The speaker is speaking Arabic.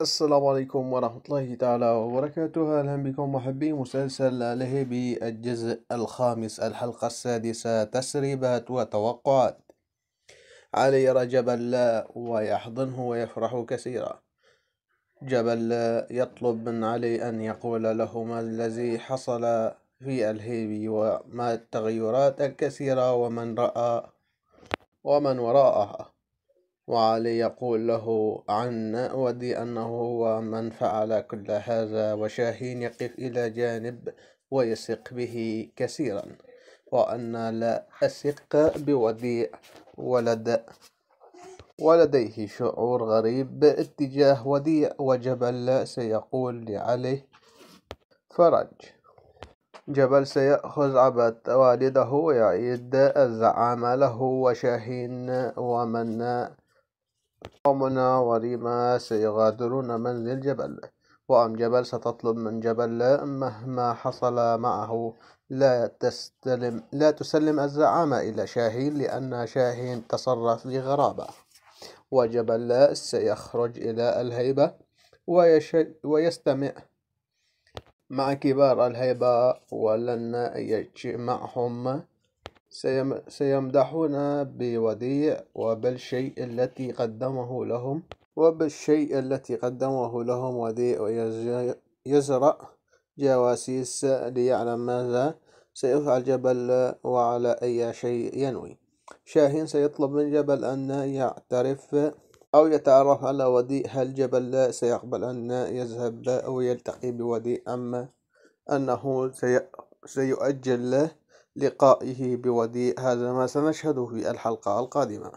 السلام عليكم ورحمة الله تعالى وبركاته أهلا بكم محبي مسلسل لهيبي الجزء الخامس الحلقة السادسة تسريبات وتوقعات علي يرى جبل لا ويحضنه ويفرح كثيرا جبل لا يطلب من علي أن يقول له ما الذي حصل في الهيبي وما التغيرات الكثيرة ومن رأى ومن وراءها وعلي يقول له عن ودي أنه هو من فعل كل هذا وشاهين يقف إلى جانب ويثق به كثيرا وأنا لا أثق بوديع ولد ولديه شعور غريب اتجاه وديع وجبل سيقول لعلي فرج جبل سيأخذ عبد والده ويعيد الزعامة له وشاهين ومن قومنا وريما سيغادرون منزل جبل وأم جبل ستطلب من جبل مهما حصل معه لا تستلم لا تسلم الزعامة إلى شاهين لأن شاهين تصرف بغرابة وجبل سيخرج إلى الهيبة ويستمع مع كبار الهيبة ولن يجمعهم سيمدحون بوديع وبالشيء التي قدمه لهم وبالشيء التي قدمه لهم وديع يزرع جواسيس ليعلم ماذا سيفعل جبل وعلى أي شيء ينوي شاهين سيطلب من جبل أن يعترف أو يتعرف على وديع هل جبل سيقبل أن يذهب أو يلتقي بوديع أم أنه سيؤجل له لقائه بوديع هذا ما سنشهده في الحلقة القادمة